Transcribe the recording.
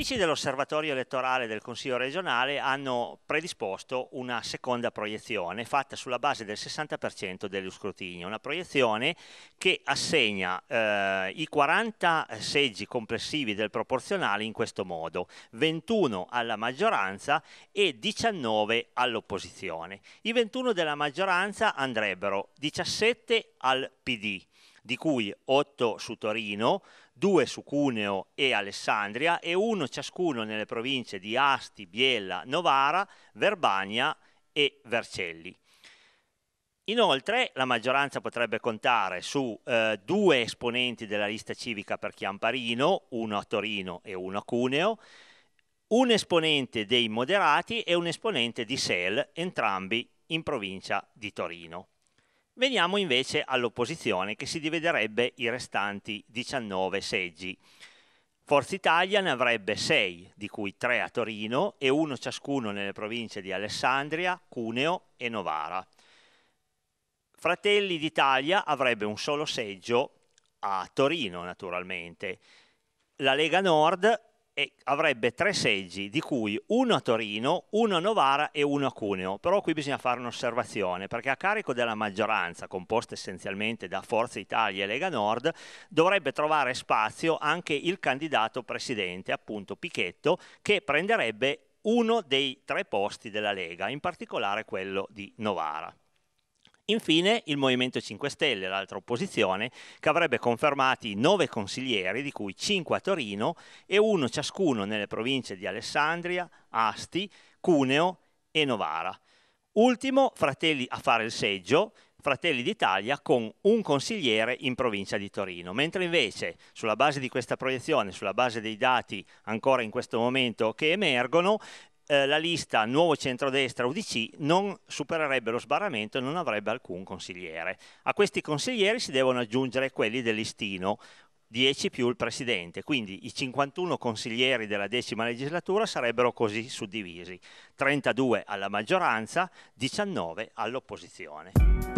uffici dell'osservatorio elettorale del Consiglio regionale hanno predisposto una seconda proiezione fatta sulla base del 60% degli scrutini, una proiezione che assegna eh, i 40 seggi complessivi del proporzionale in questo modo, 21 alla maggioranza e 19 all'opposizione. I 21 della maggioranza andrebbero 17 al PD, di cui 8 su Torino, 2 su Cuneo e Alessandria e uno ciascuno nelle province di Asti, Biella, Novara, Verbania e Vercelli. Inoltre la maggioranza potrebbe contare su eh, due esponenti della lista civica per Chiamparino, uno a Torino e uno a Cuneo, un esponente dei moderati e un esponente di SEL, entrambi in provincia di Torino. Veniamo invece all'opposizione che si dividerebbe i restanti 19 seggi. Forza Italia ne avrebbe 6, di cui 3 a Torino e uno ciascuno nelle province di Alessandria, Cuneo e Novara. Fratelli d'Italia avrebbe un solo seggio a Torino, naturalmente. La Lega Nord e avrebbe tre seggi, di cui uno a Torino, uno a Novara e uno a Cuneo. Però qui bisogna fare un'osservazione, perché a carico della maggioranza, composta essenzialmente da Forza Italia e Lega Nord, dovrebbe trovare spazio anche il candidato presidente, appunto Pichetto, che prenderebbe uno dei tre posti della Lega, in particolare quello di Novara. Infine il Movimento 5 Stelle, l'altra opposizione, che avrebbe confermati nove consiglieri, di cui cinque a Torino e uno ciascuno nelle province di Alessandria, Asti, Cuneo e Novara. Ultimo, Fratelli a fare il seggio, Fratelli d'Italia con un consigliere in provincia di Torino, mentre invece sulla base di questa proiezione, sulla base dei dati ancora in questo momento che emergono, eh, la lista Nuovo Centrodestra UDC non supererebbe lo sbarramento e non avrebbe alcun consigliere. A questi consiglieri si devono aggiungere quelli del 10 più il presidente, quindi i 51 consiglieri della decima legislatura sarebbero così suddivisi, 32 alla maggioranza, 19 all'opposizione.